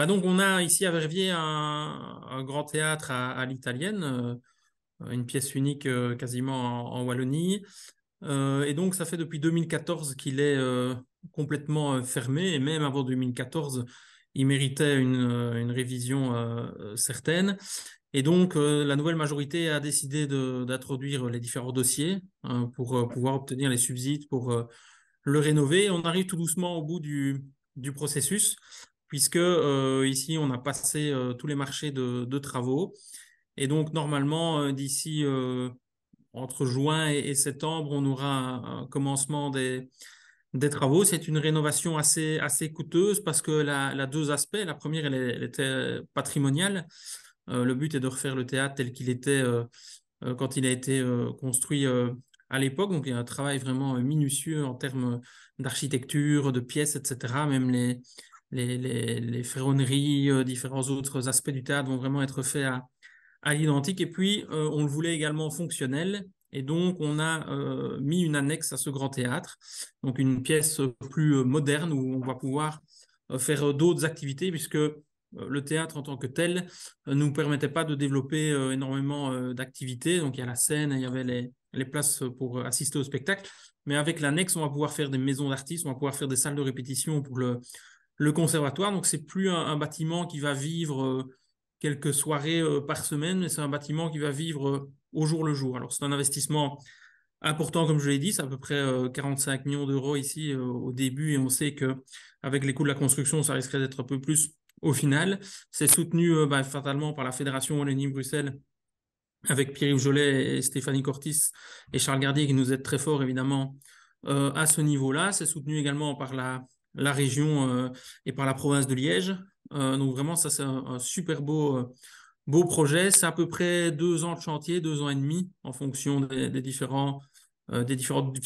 Bah, donc, on a ici à Verviers un, grand théâtre à, l'italienne, euh, une pièce unique euh, quasiment en, Wallonie. Euh, et donc, ça fait depuis 2014 qu'il est complètement fermé. Et même avant 2014, il méritait une, révision certaine. Et donc, la nouvelle majorité a décidé d'introduire les différents dossiers hein, pour pouvoir obtenir les subsides, pour le rénover. On arrive tout doucement au bout du processus puisque euh, ici, on a passé euh, tous les marchés de, travaux. Et donc, normalement, euh, d'ici entre juin et, septembre, on aura un, commencement des, des travaux. C'est une rénovation assez, assez coûteuse parce que la, la deux aspects. La première, elle, était patrimoniale. le but est de refaire le théâtre tel qu'il était quand il a été construit à l'époque. Donc, il y a un travail vraiment minutieux en termes d'architecture, de pièces, etc. Même les, les, les, ferronneries, euh, différents autres aspects du théâtre vont vraiment être faits à, à l'identique. Et puis, euh, on le voulait également fonctionnel. Et donc, on a euh, mis une annexe à ce grand théâtre, donc une pièce plus moderne où on va pouvoir faire d'autres activités, puisque le théâtre en tant que tel ne nous permettait pas de développer énormément d'activités. Donc, il y a la scène, il y avait les, les places pour assister au spectacle. Mais avec l'annexe, on va pouvoir faire des maisons d'artistes, on va pouvoir faire des salles de répétition pour le, le conservatoire. Donc, c'est plus un, bâtiment qui va vivre euh, quelques soirées euh, par semaine, mais c'est un bâtiment qui va vivre euh, au jour le jour. Alors, c'est un investissement important, comme je l'ai dit, c'est à peu près 45 millions d'euros ici au début, et on sait que avec les coûts de la construction, ça risquerait d'être un peu plus au final. C'est soutenu bah, fatalement par la Fédération Wallonie-Bruxelles avec Pierre-Yves et Stéphanie Cortis et Charles Gardier qui nous aident très fort évidemment à ce niveau-là. C'est soutenu également par la la région euh, et par la province de Liège. Euh, donc vraiment, ça c'est un, super beau, euh, beau projet. C'est à peu près deux ans de chantier, deux ans et demi, en fonction des, des différentes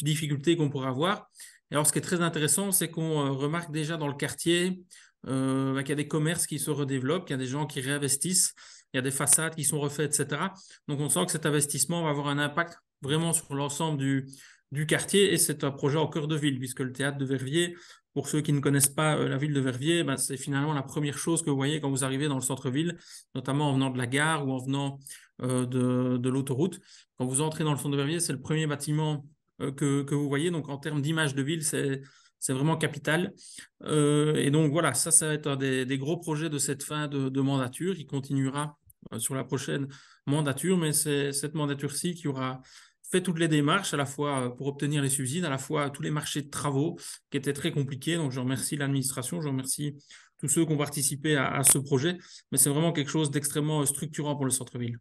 difficultés qu'on pourra avoir. Et alors, ce qui est très intéressant, c'est qu'on remarque déjà dans le quartier qu'il y a des commerces qui se redéveloppent, qu'il y a des gens qui réinvestissent, il y a des façades qui sont refaites, etc. Donc, on sent que cet investissement va avoir un impact vraiment sur l'ensemble du, du quartier et c'est un projet en cœur de ville puisque le théâtre de Verviers, pour ceux qui ne connaissent pas euh, la ville de Verviers, ben, c'est finalement la première chose que vous voyez quand vous arrivez dans le centre-ville, notamment en venant de la gare ou en venant euh, de, l'autoroute. Quand vous entrez dans le fond de Verviers, c'est le premier bâtiment euh, que, vous voyez. Donc en termes d'image de ville, c'est vraiment capital. et donc voilà, ça, ça va être un des, gros projets de cette fin de, de mandature. Il continuera sur la prochaine mandature, mais c'est cette mandature-ci qui aura toutes les démarches, à la fois euh, pour obtenir les subsides, à la fois tous les marchés de travaux qui étaient très compliqués. Donc, je remercie l'administration, je remercie tous ceux qui ont participé à ce projet. Mais c'est vraiment quelque chose d'extrêmement euh, structurant pour le centre-ville.